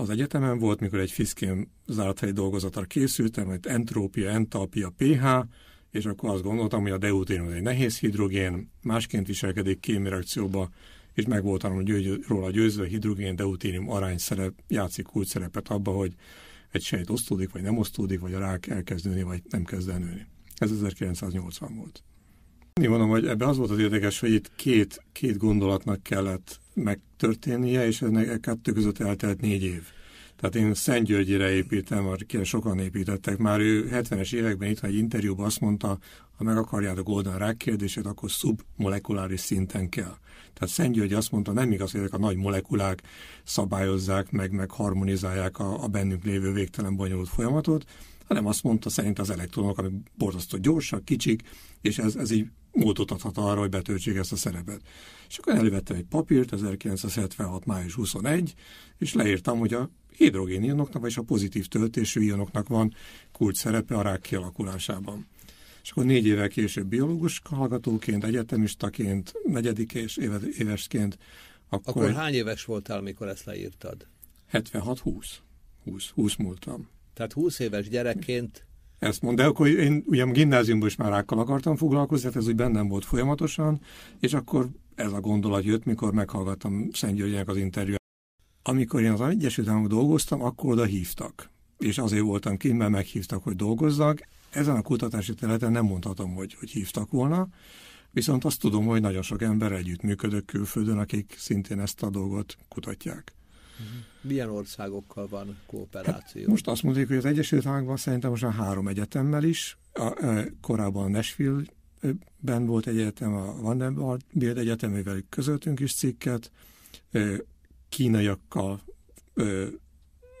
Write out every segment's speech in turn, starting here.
az egyetemen volt, mikor egy fiszkén zárt helyi dolgozatra készültem, hogy entrópia, entalpia, pH, és akkor azt gondoltam, hogy a deutérium egy nehéz hidrogén, másként viselkedik kémi reakcióba, és meg voltam győgy, róla győzve, hidrogén, deutérium szerep, játszik úgy szerepet abba, hogy egy sejt osztódik, vagy nem osztódik, vagy a rák elkezd nőni, vagy nem kezd el nőni. Ez 1980 volt. Én mondom, hogy ebben az volt az érdekes, hogy itt két, két gondolatnak kellett megtörténnie, és ennek a e kettő között eltelt négy év. Tehát én Györgyire építem, akire sokan építettek. Már ő 70-es években itt egy interjúban azt mondta, ha meg akarjátok a a Rack kérdését, akkor szubmolekuláris szinten kell. Tehát György azt mondta, nem igaz, hogy ezek a nagy molekulák szabályozzák meg, meg harmonizálják a, a bennünk lévő végtelen bonyolult folyamatot, hanem azt mondta szerint az elektronok, amik borzasztó gyorsak, kicsik, és ez, ez így módot adhat arra, hogy betöltsék ezt a szerepet. És akkor elővettem egy papírt, 1976. május 21, és leírtam, hogy a hidrogén ionoknak, vagyis a pozitív töltésű ionoknak van kulcs szerepe a rák kialakulásában. És akkor négy évvel később biológus hallgatóként, egyetemistaként, negyedik és évesként. Akkor, akkor hány éves voltál, mikor ezt leírtad? 76-20. 20, 20 múltam. Tehát 20 éves gyerekként... Ezt mond, de akkor én ugye gimnáziumban is már rákkal akartam foglalkozni, tehát ez úgy bennem volt folyamatosan, és akkor ez a gondolat jött, mikor meghallgattam Szent Györgyenek az interjúját. Amikor én az Egyesült Államokban dolgoztam, akkor oda hívtak. És azért voltam kint, mert meghívtak, hogy dolgozzak. Ezen a kutatási területen nem mondhatom, hogy, hogy hívtak volna, viszont azt tudom, hogy nagyon sok ember együtt működök külföldön, akik szintén ezt a dolgot kutatják. Milyen országokkal van kooperáció? Hát most azt mondjuk, hogy az Egyesült Államokban szerintem most már három egyetemmel is, a, a, korábban Nashville Ben volt egy egyetem, a Vandenbilt Egyetemével közöltünk is cikket, kínaiakkal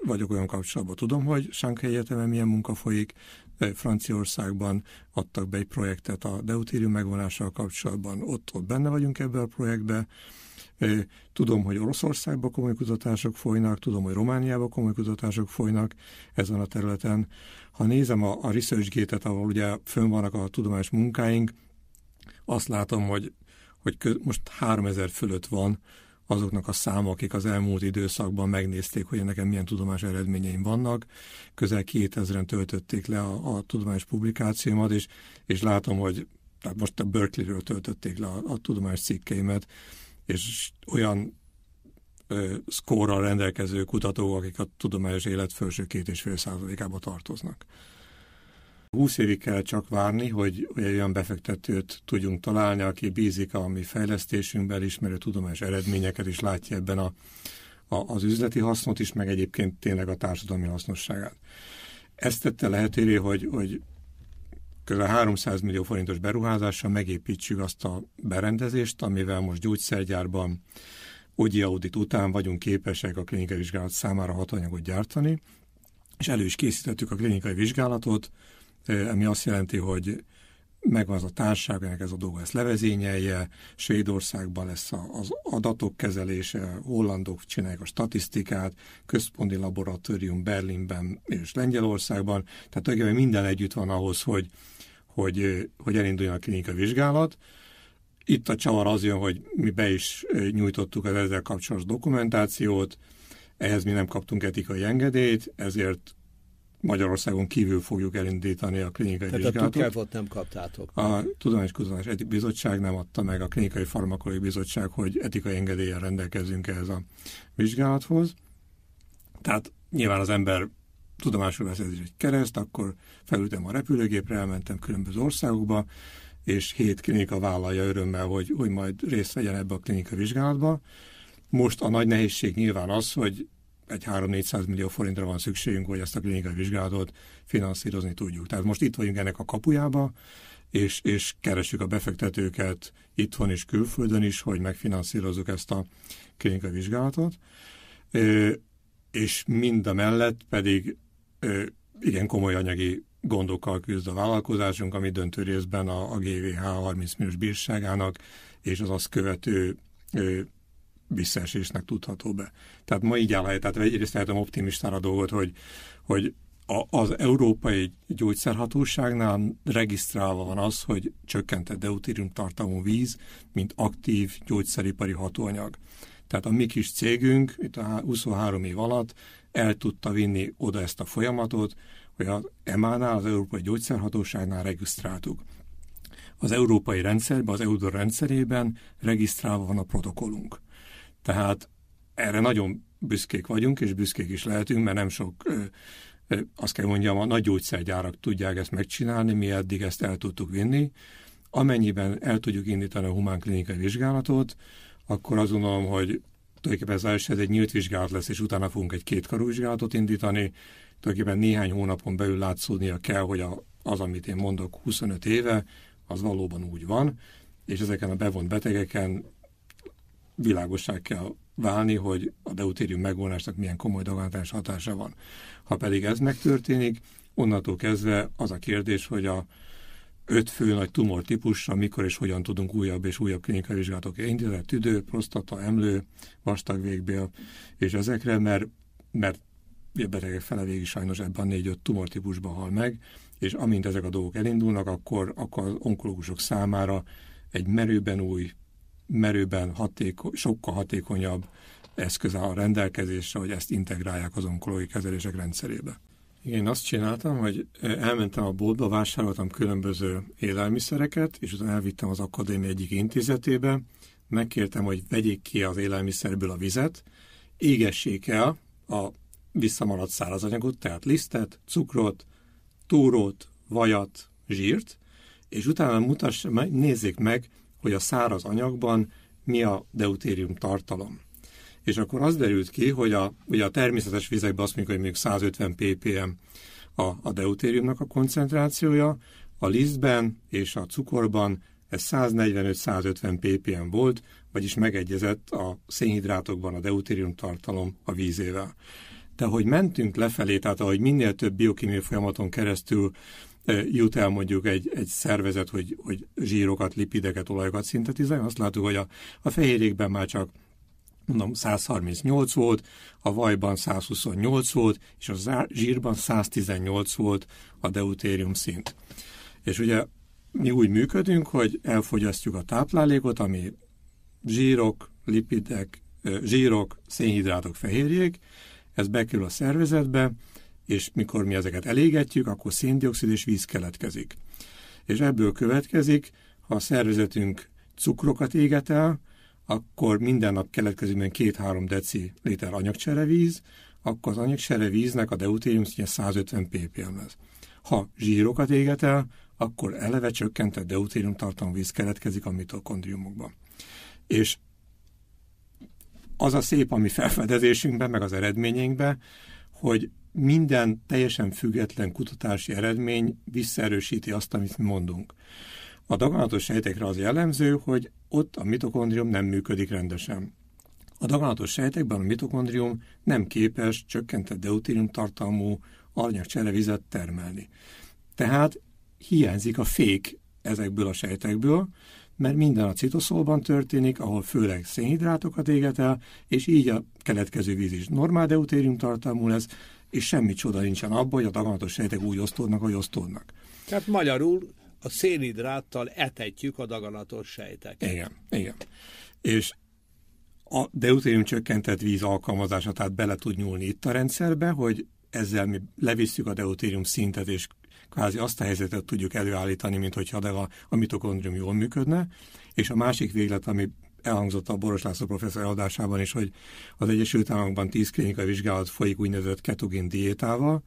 vagyok olyan kapcsolatban, tudom, hogy Sánkhely Egyetemen milyen munka folyik, Franciaországban adtak be egy projektet a deutérium megvonással kapcsolatban, ott, ott benne vagyunk ebbe a projektbe, Tudom, hogy Oroszországban komoly kutatások folynak, tudom, hogy Romániában komoly kutatások folynak ezen a területen. Ha nézem a, a ResearchGate-et, ahol ugye fönn vannak a tudományos munkáink, azt látom, hogy, hogy köz, most 3000 fölött van azoknak a számok, akik az elmúlt időszakban megnézték, hogy nekem milyen tudományos eredményeim vannak. Közel 2000-en töltötték le a, a tudományos publikációmat, és, és látom, hogy tehát most a Berkeley-ről töltötték le a, a tudományos cikkeimet, és olyan szkórral rendelkező kutatók, akik a tudományos élet felső két és fél százalékába tartoznak. 20 évig kell csak várni, hogy olyan befektetőt tudjunk találni, aki bízik a mi fejlesztésünkben, ismerő tudományos eredményeket, és látja ebben a, a, az üzleti hasznot is, meg egyébként tényleg a társadalmi hasznosságát. Ezt tette lehetővé, hogy, hogy kb. 300 millió forintos beruházással megépítsük azt a berendezést, amivel most gyógyszergyárban ogyi audit után vagyunk képesek a klinikai vizsgálat számára hatanyagot gyártani, és elő is készítettük a klinikai vizsgálatot, eh, ami azt jelenti, hogy megvan az a társaság, ennek ez a dolga ezt levezényelje, Svédországban lesz az adatok kezelése, hollandok csinálják a statisztikát, központi laboratórium Berlinben és Lengyelországban, tehát tulajdonképpen minden együtt van ahhoz, hogy, hogy, hogy elinduljon a klinikai vizsgálat. Itt a csavar az jön, hogy mi be is nyújtottuk az ezzel kapcsolatos dokumentációt, ehhez mi nem kaptunk etikai engedélyt, ezért Magyarországon kívül fogjuk elindítani a klinikai Tehát vizsgálatot. Tehát a volt nem kaptátok. A Tudományos Kutatás Bizottság nem adta meg a Klinikai Farmakológiai Bizottság, hogy etikai engedélyen rendelkezzünk ehhez a vizsgálathoz. Tehát nyilván az ember tudomásul vesz, ez is egy kereszt, akkor felültem a repülőgépre, elmentem különböző országokba, és hét klinika vállalja örömmel, hogy, hogy majd részt vegyen ebbe a klinikai vizsgálatba. Most a nagy nehézség nyilván az, hogy egy 3-400 millió forintra van szükségünk, hogy ezt a klinikai vizsgálatot finanszírozni tudjuk. Tehát most itt vagyunk ennek a kapujába, és, és keresjük a befektetőket itthon és külföldön is, hogy megfinanszírozzuk ezt a klinikai vizsgálatot. Ö, és mind a mellett pedig ö, igen komoly anyagi gondokkal küzd a vállalkozásunk, ami döntő részben a, a GVH 30 milliós bírságának és az azt követő visszaesésnek tudható be. Tehát ma így állhat, tehát egyrészt lehetem optimistára a dolgot, hogy, hogy a, az Európai Gyógyszerhatóságnál regisztrálva van az, hogy csökkentett deutérium tartalmú víz, mint aktív gyógyszeripari hatóanyag. Tehát a mi kis cégünk itt a 23 év alatt el tudta vinni oda ezt a folyamatot, hogy az EMA-nál, az Európai Gyógyszerhatóságnál regisztráltuk. Az európai rendszerben, az EUDOR rendszerében regisztrálva van a protokollunk. Tehát erre nagyon büszkék vagyunk, és büszkék is lehetünk, mert nem sok, azt kell mondjam, a nagy gyógyszergyárak tudják ezt megcsinálni, mi eddig ezt el tudtuk vinni. Amennyiben el tudjuk indítani a humán klinikai vizsgálatot, akkor azt gondolom, hogy tulajdonképpen ez az első, egy nyílt vizsgálat lesz, és utána fogunk egy kétkarú vizsgálatot indítani. Tulajdonképpen néhány hónapon belül látszódnia kell, hogy a, az, amit én mondok 25 éve, az valóban úgy van, és ezeken a bevont betegeken világosság kell válni, hogy a deutérium megvonásnak milyen komoly dagantás hatása van. Ha pedig ez megtörténik, onnantól kezdve az a kérdés, hogy a öt fő nagy tumor típusra mikor és hogyan tudunk újabb és újabb klinikai vizsgálatok indítani, tüdő, prostata, emlő, végbél, és ezekre, mert, mert a betegek fele végig sajnos ebben a négy-öt típusban hal meg, és amint ezek a dolgok elindulnak, akkor, akkor az onkológusok számára egy merőben új merőben hatéko, sokkal hatékonyabb eszköz a rendelkezésre, hogy ezt integrálják az onkológiai kezelések rendszerébe. Én azt csináltam, hogy elmentem a boltba, vásároltam különböző élelmiszereket, és utána elvittem az akadémia egyik intézetébe, megkértem, hogy vegyék ki az élelmiszerből a vizet, égessék el a visszamaradt szárazanyagot, tehát lisztet, cukrot, túrót, vajat, zsírt, és utána mutass, nézzék meg, hogy a száraz anyagban mi a deutérium tartalom. És akkor az derült ki, hogy a, ugye a természetes vizekben azt mondjuk, hogy még 150 ppm a, a deutériumnak a koncentrációja, a lisztben és a cukorban ez 145-150 ppm volt, vagyis megegyezett a szénhidrátokban a deutérium tartalom a vízével. De hogy mentünk lefelé, tehát ahogy minél több biokémiai folyamaton keresztül jut el mondjuk egy, egy szervezet, hogy, hogy zsírokat, lipideket, olajokat szintetizálja. Azt látjuk, hogy a, a fehérjékben már csak mondom, 138 volt, a vajban 128 volt, és a zsírban 118 volt a deutérium szint. És ugye mi úgy működünk, hogy elfogyasztjuk a táplálékot, ami zsírok, lipidek, zsírok, szénhidrátok, fehérjék, ez bekerül a szervezetbe, és mikor mi ezeket elégetjük, akkor széndiokszid és víz keletkezik. És ebből következik, ha a szervezetünk cukrokat éget el, akkor minden nap keletkezik 2-3 deci liter anyagcserevíz, akkor az anyagcserevíznek a deutérium szintje 150 ppm lesz. Ha zsírokat éget el, akkor eleve csökkentett deutérium víz keletkezik a mitokondriumokban. És az a szép, ami felfedezésünkben, meg az eredményeinkben, hogy minden teljesen független kutatási eredmény visszaerősíti azt, amit mi mondunk. A daganatos sejtekre az jellemző, hogy ott a mitokondrium nem működik rendesen. A daganatos sejtekben a mitokondrium nem képes csökkentett deutérium tartalmú aranyagcserevizet termelni. Tehát hiányzik a fék ezekből a sejtekből, mert minden a citoszolban történik, ahol főleg szénhidrátokat éget el, és így a keletkező víz is normál deutérium tartalmú lesz, és semmi csoda nincsen abban, hogy a daganatos sejtek úgy osztódnak, hogy osztódnak. Tehát magyarul a szénhidráttal etetjük a daganatos sejteket. Igen, igen. És a deutérium csökkentett víz alkalmazása, tehát bele tud nyúlni itt a rendszerbe, hogy ezzel mi levisszük a deutérium szintet, és kvázi azt a helyzetet tudjuk előállítani, mint hogyha a, a mitokondrium jól működne, és a másik véglet, ami elhangzott a Boros László professzor adásában is, hogy az Egyesült Államokban 10 klinikai vizsgálat folyik úgynevezett ketogén diétával.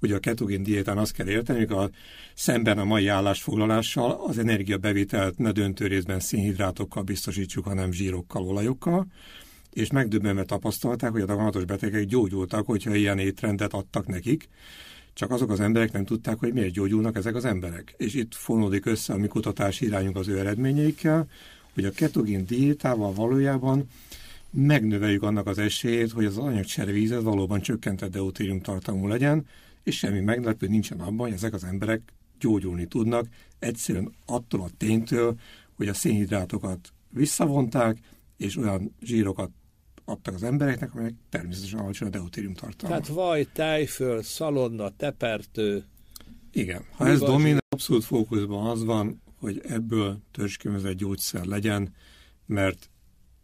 Ugye a ketogén diétán azt kell érteni, hogy a, szemben a mai állásfoglalással az energiabevitelt ne döntő részben szénhidrátokkal biztosítsuk, hanem zsírokkal, olajokkal és megdöbbenve tapasztalták, hogy a daganatos betegek gyógyultak, hogyha ilyen étrendet adtak nekik, csak azok az emberek nem tudták, hogy miért gyógyulnak ezek az emberek. És itt fonódik össze a mi kutatási irányunk az ő eredményeikkel, hogy a ketogén diétával valójában megnöveljük annak az esélyét, hogy az anyagcservízet valóban csökkentett deutérium tartalmú legyen, és semmi meglepő nincsen abban, hogy ezek az emberek gyógyulni tudnak, egyszerűen attól a ténytől, hogy a szénhidrátokat visszavonták, és olyan zsírokat adtak az embereknek, amelyek természetesen alacsony a deutérium tartalma. Tehát vaj, tejföl, szalonna, tepertő. Igen, ha ez dominál, abszolút fókuszban az van, hogy ebből egy gyógyszer legyen, mert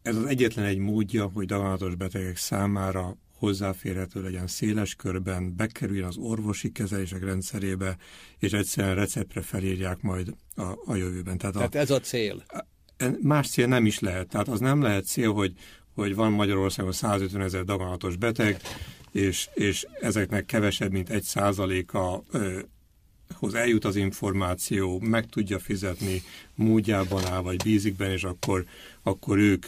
ez az egyetlen egy módja, hogy daganatos betegek számára hozzáférhető legyen széles körben, bekerüljön az orvosi kezelések rendszerébe, és egyszerűen receptre felírják majd a, a jövőben. Tehát, Tehát a, ez a cél. Más cél nem is lehet. Tehát az nem lehet cél, hogy, hogy van Magyarországon 150 ezer daganatos beteg, és, és ezeknek kevesebb, mint egy százaléka hoz eljut az információ, meg tudja fizetni, módjában áll, vagy bízik benne, és akkor, akkor ők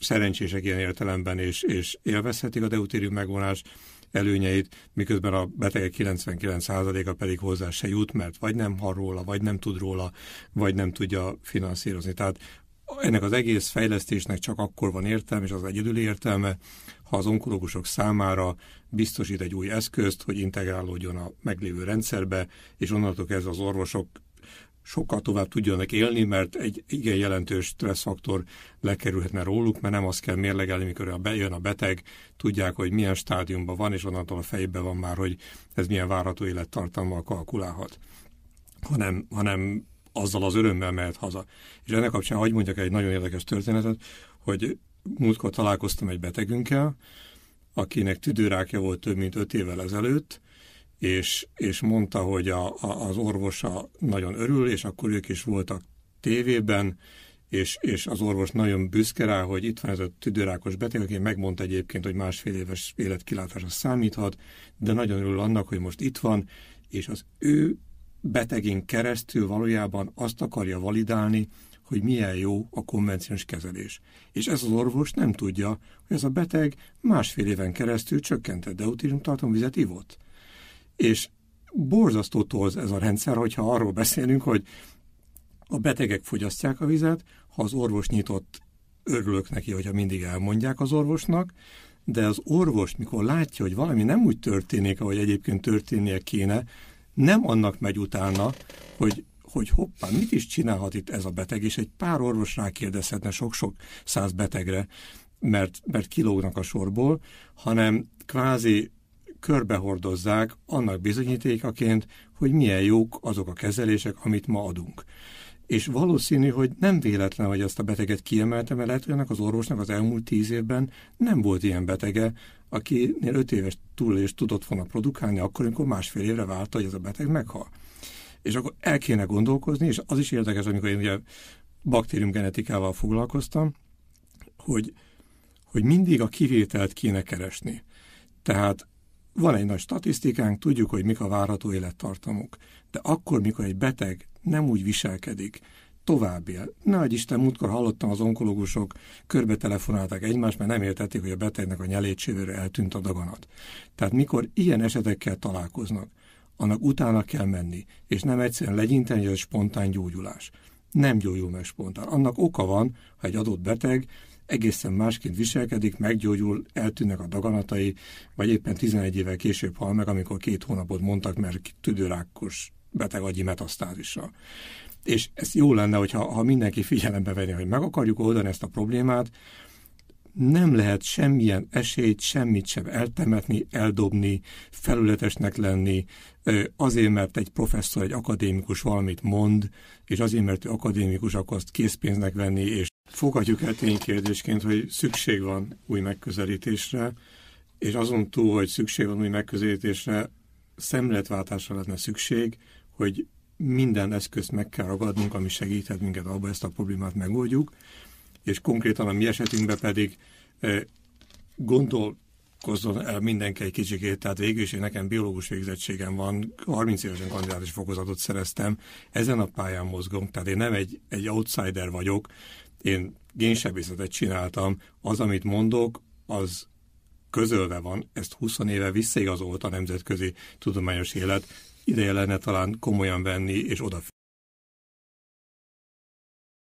szerencsések ilyen értelemben, és, és élvezhetik a deutérium megvonás előnyeit, miközben a betegek 99%-a pedig hozzá se jut, mert vagy nem hall róla, vagy nem tud róla, vagy nem tudja finanszírozni. Tehát ennek az egész fejlesztésnek csak akkor van értelme, és az egyedüli értelme, ha az onkológusok számára biztosít egy új eszközt, hogy integrálódjon a meglévő rendszerbe, és onnantól kezdve az orvosok sokkal tovább tudjanak élni, mert egy igen jelentős stresszfaktor lekerülhetne róluk, mert nem azt kell mérlegelni, mikor bejön a beteg, tudják, hogy milyen stádiumban van, és onnantól a fejében van már, hogy ez milyen várható élettartammal kalkulálhat, hanem, hanem azzal az örömmel mehet haza. És ennek kapcsán, hagyd mondjak egy nagyon érdekes történetet, hogy múltkor találkoztam egy betegünkkel, akinek tüdőrákja volt több mint öt évvel ezelőtt, és, és mondta, hogy a, a, az orvosa nagyon örül, és akkor ők is voltak tévében, és, és az orvos nagyon büszke rá, hogy itt van ez a tüdőrákos beteg, aki megmondta egyébként, hogy másfél éves életkilátásra számíthat, de nagyon örül annak, hogy most itt van, és az ő betegén keresztül valójában azt akarja validálni, hogy milyen jó a konvenciós kezelés. És ez az orvos nem tudja, hogy ez a beteg másfél éven keresztül csökkentett deutérium vizet ivott. És borzasztó tolz ez a rendszer, hogyha arról beszélünk, hogy a betegek fogyasztják a vizet, ha az orvos nyitott, örülök neki, hogyha mindig elmondják az orvosnak, de az orvos, mikor látja, hogy valami nem úgy történik, ahogy egyébként történnie kéne, nem annak megy utána, hogy hogy hoppá, mit is csinálhat itt ez a beteg, és egy pár orvos rákérdezhetne sok-sok száz betegre, mert, mert kilógnak a sorból, hanem kvázi körbehordozzák annak bizonyítékaként, hogy milyen jók azok a kezelések, amit ma adunk. És valószínű, hogy nem véletlen, hogy ezt a beteget kiemeltem, mert lehet, hogy ennek az orvosnak az elmúlt tíz évben nem volt ilyen betege, akinél öt éves túlélést tudott volna produkálni akkor, amikor másfél évre várta, hogy ez a beteg meghal és akkor el kéne gondolkozni, és az is érdekes, amikor én ugye genetikával foglalkoztam, hogy, hogy mindig a kivételt kéne keresni. Tehát van egy nagy statisztikánk, tudjuk, hogy mik a várható élettartamuk, De akkor, mikor egy beteg nem úgy viselkedik, tovább él. Ne adj Isten, múltkor hallottam az onkológusok, körbe telefonálták egymást, mert nem értették, hogy a betegnek a nyelétsévőre eltűnt a daganat. Tehát mikor ilyen esetekkel találkoznak, annak utána kell menni, és nem egyszerűen legyinteni, hogy ez spontán gyógyulás. Nem gyógyul meg spontán. Annak oka van, ha egy adott beteg egészen másként viselkedik, meggyógyul, eltűnnek a daganatai, vagy éppen 11 évvel később hal meg, amikor két hónapot mondtak, mert tüdőrákos beteg agyi metasztázissal. És ez jó lenne, hogyha, ha mindenki figyelembe venni, hogy meg akarjuk oldani ezt a problémát, nem lehet semmilyen esélyt, semmit sem eltemetni, eldobni, felületesnek lenni, azért, mert egy professzor, egy akadémikus valamit mond, és azért, mert ő akadémikus, akkor azt készpénznek venni, és fogadjuk el ténykérdésként, hogy szükség van új megközelítésre, és azon túl, hogy szükség van új megközelítésre, szemléletváltásra lenne szükség, hogy minden eszközt meg kell ragadnunk, ami segíthet minket abban, ezt a problémát megoldjuk, és konkrétan a mi esetünkben pedig eh, gondolkozzon el mindenki egy kicsikét, tehát végül is én nekem biológus végzettségem van, 30 évesen kandidátus fokozatot szereztem, ezen a pályán mozgom, tehát én nem egy, egy outsider vagyok, én génsebészetet csináltam, az, amit mondok, az közölve van, ezt 20 éve visszaigazolt a nemzetközi tudományos élet, ideje lenne talán komolyan venni és odafigyelni.